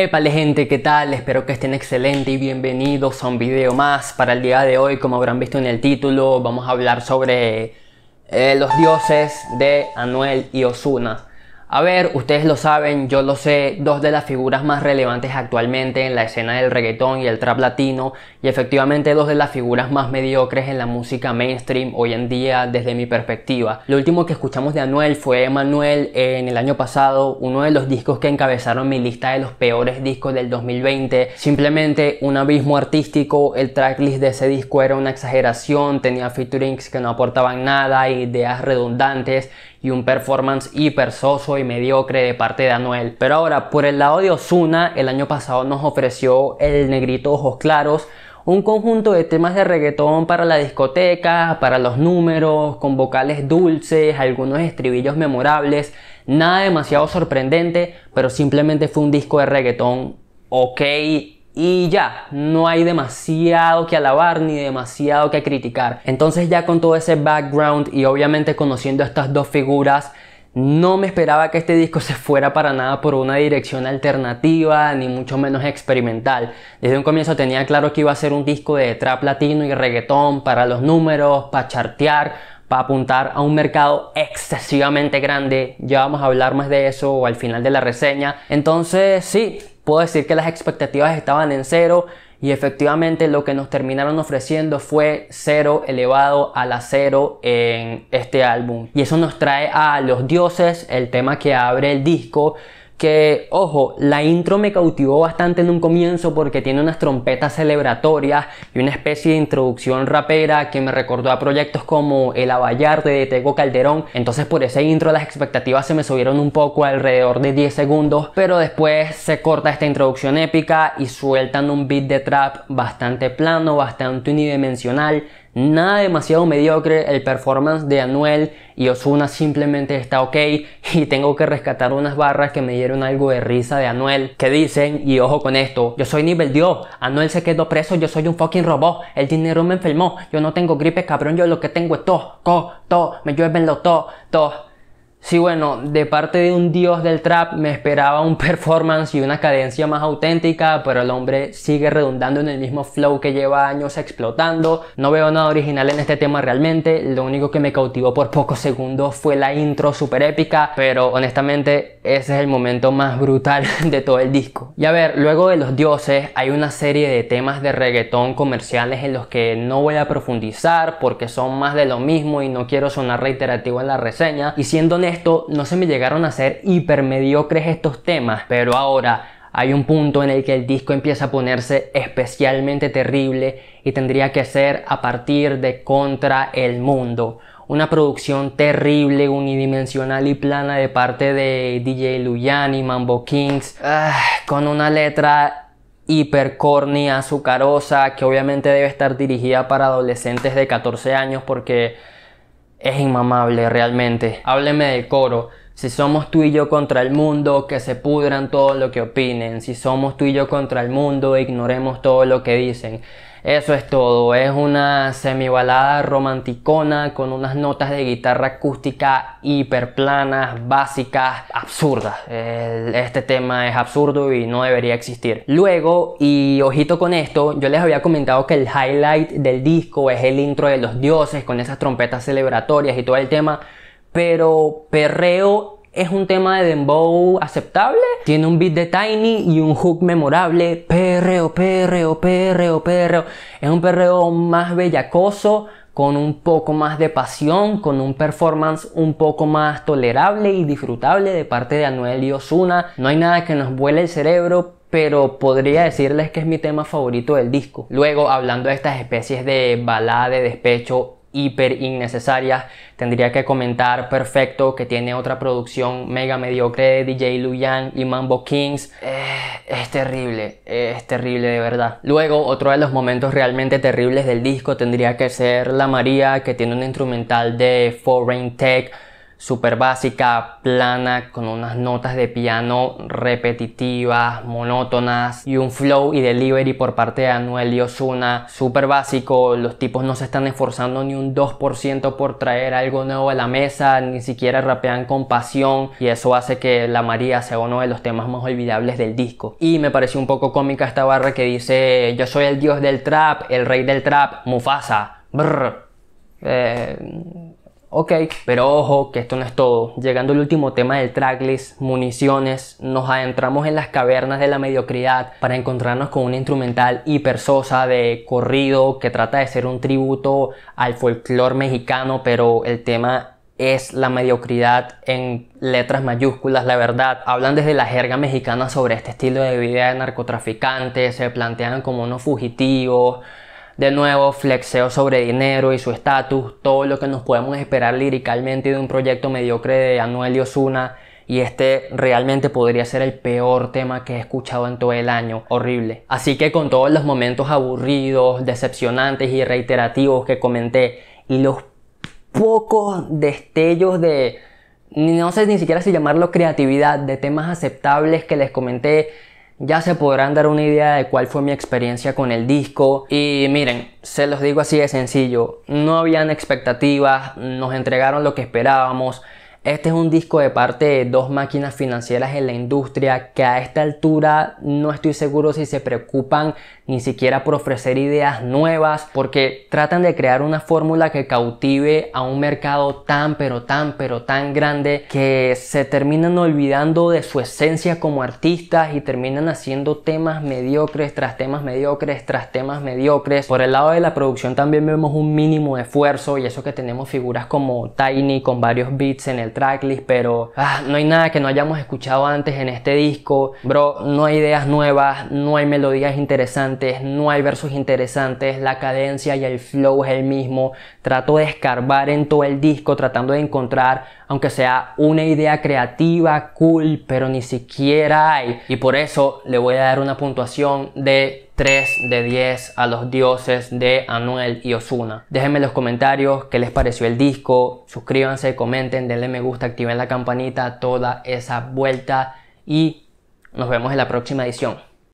Epale gente, ¿qué tal? Espero que estén excelente y bienvenidos a un video más. Para el día de hoy, como habrán visto en el título, vamos a hablar sobre eh, los dioses de Anuel y Osuna. A ver, ustedes lo saben, yo lo sé, dos de las figuras más relevantes actualmente en la escena del reggaetón y el trap latino, y efectivamente dos de las figuras más mediocres en la música mainstream hoy en día desde mi perspectiva. Lo último que escuchamos de Anuel fue Emanuel en el año pasado, uno de los discos que encabezaron mi lista de los peores discos del 2020, simplemente un abismo artístico, el tracklist de ese disco era una exageración, tenía featurings que no aportaban nada, ideas redundantes, y un performance hiper soso y mediocre de parte de Anuel. Pero ahora, por el lado de Osuna, el año pasado nos ofreció el negrito ojos claros, un conjunto de temas de reggaetón para la discoteca, para los números, con vocales dulces, algunos estribillos memorables, nada demasiado sorprendente, pero simplemente fue un disco de reggaetón ok y ya, no hay demasiado que alabar ni demasiado que criticar. Entonces ya con todo ese background y obviamente conociendo estas dos figuras, no me esperaba que este disco se fuera para nada por una dirección alternativa, ni mucho menos experimental. Desde un comienzo tenía claro que iba a ser un disco de trap latino y reggaetón para los números, para chartear, para apuntar a un mercado excesivamente grande. Ya vamos a hablar más de eso al final de la reseña. Entonces, sí, Puedo decir que las expectativas estaban en cero y efectivamente lo que nos terminaron ofreciendo fue cero elevado a la cero en este álbum. Y eso nos trae a Los Dioses, el tema que abre el disco que, ojo, la intro me cautivó bastante en un comienzo porque tiene unas trompetas celebratorias y una especie de introducción rapera que me recordó a proyectos como El Avallar de Tego Calderón. Entonces por ese intro las expectativas se me subieron un poco alrededor de 10 segundos, pero después se corta esta introducción épica y sueltan un beat de trap bastante plano, bastante unidimensional Nada demasiado mediocre, el performance de Anuel y Osuna simplemente está ok y tengo que rescatar unas barras que me dieron algo de risa de Anuel que dicen, y ojo con esto, yo soy nivel Dios, Anuel se quedó preso, yo soy un fucking robot, el dinero me enfermó, yo no tengo gripe cabrón, yo lo que tengo es to, co, to, me llueven los to, to. Sí, bueno, de parte de un dios del trap me esperaba un performance y una cadencia más auténtica, pero el hombre sigue redundando en el mismo flow que lleva años explotando. No veo nada original en este tema realmente, lo único que me cautivó por pocos segundos fue la intro super épica, pero honestamente ese es el momento más brutal de todo el disco. Y a ver, luego de los dioses hay una serie de temas de reggaetón comerciales en los que no voy a profundizar porque son más de lo mismo y no quiero sonar reiterativo en la reseña, y esto no se me llegaron a ser mediocres estos temas, pero ahora hay un punto en el que el disco empieza a ponerse especialmente terrible y tendría que ser a partir de Contra el Mundo. Una producción terrible, unidimensional y plana de parte de DJ Luyan y Mambo Kings, ah, con una letra hipercornia, azucarosa, que obviamente debe estar dirigida para adolescentes de 14 años porque es inmamable realmente. Hábleme del coro. Si somos tú y yo contra el mundo, que se pudran todo lo que opinen. Si somos tú y yo contra el mundo, ignoremos todo lo que dicen. Eso es todo, es una semi balada romanticona con unas notas de guitarra acústica hiperplanas, básicas, absurdas. este tema es absurdo y no debería existir. Luego, y ojito con esto, yo les había comentado que el highlight del disco es el intro de los dioses con esas trompetas celebratorias y todo el tema, pero perreo es un tema de dembow aceptable, tiene un beat de Tiny y un hook memorable, perreo, perreo, perreo, perreo. Es un perreo más bellacoso, con un poco más de pasión, con un performance un poco más tolerable y disfrutable de parte de Anuel y Osuna. No hay nada que nos vuele el cerebro, pero podría decirles que es mi tema favorito del disco. Luego, hablando de estas especies de balada de despecho hiper innecesarias. Tendría que comentar Perfecto, que tiene otra producción mega mediocre de DJ Yang y Mambo Kings. Eh, es terrible, es terrible de verdad. Luego, otro de los momentos realmente terribles del disco tendría que ser La María, que tiene un instrumental de Foreign Tech Super básica, plana, con unas notas de piano repetitivas, monótonas y un flow y delivery por parte de Anuel y Osuna súper básico. Los tipos no se están esforzando ni un 2% por traer algo nuevo a la mesa, ni siquiera rapean con pasión y eso hace que La María sea uno de los temas más olvidables del disco. Y me pareció un poco cómica esta barra que dice: Yo soy el dios del trap, el rey del trap, Mufasa. Brr. Eh, Ok, pero ojo que esto no es todo. Llegando al último tema del tracklist, municiones, nos adentramos en las cavernas de la mediocridad para encontrarnos con un instrumental hipersosa de corrido que trata de ser un tributo al folclore mexicano, pero el tema es la mediocridad en letras mayúsculas, la verdad. Hablan desde la jerga mexicana sobre este estilo de vida de narcotraficantes, se plantean como unos fugitivos, de nuevo, flexeo sobre dinero y su estatus, todo lo que nos podemos esperar liricalmente de un proyecto mediocre de Anuel y Osuna. Y este realmente podría ser el peor tema que he escuchado en todo el año. Horrible. Así que con todos los momentos aburridos, decepcionantes y reiterativos que comenté y los pocos destellos de, no sé ni siquiera si llamarlo creatividad, de temas aceptables que les comenté, ya se podrán dar una idea de cuál fue mi experiencia con el disco. Y miren, se los digo así de sencillo, no habían expectativas, nos entregaron lo que esperábamos. Este es un disco de parte de dos máquinas financieras en la industria que a esta altura no estoy seguro si se preocupan ni siquiera por ofrecer ideas nuevas, porque tratan de crear una fórmula que cautive a un mercado tan, pero tan, pero tan grande que se terminan olvidando de su esencia como artistas y terminan haciendo temas mediocres tras temas mediocres tras temas mediocres. Por el lado de la producción también vemos un mínimo de esfuerzo y eso que tenemos figuras como Tiny con varios beats en el tracklist, pero ah, no hay nada que no hayamos escuchado antes en este disco. Bro, no hay ideas nuevas, no hay melodías interesantes no hay versos interesantes, la cadencia y el flow es el mismo. Trato de escarbar en todo el disco tratando de encontrar, aunque sea una idea creativa, cool, pero ni siquiera hay. Y por eso le voy a dar una puntuación de 3 de 10 a los dioses de Anuel y Osuna. Déjenme en los comentarios qué les pareció el disco, suscríbanse, comenten, denle me gusta, activen la campanita, toda esa vuelta y nos vemos en la próxima edición.